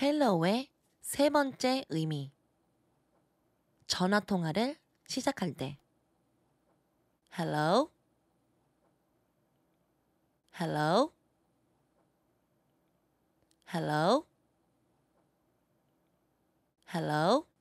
헬로의 세 번째 의미. 전화 통화를 시작할 때. Hello. Hello. Hello. Hello.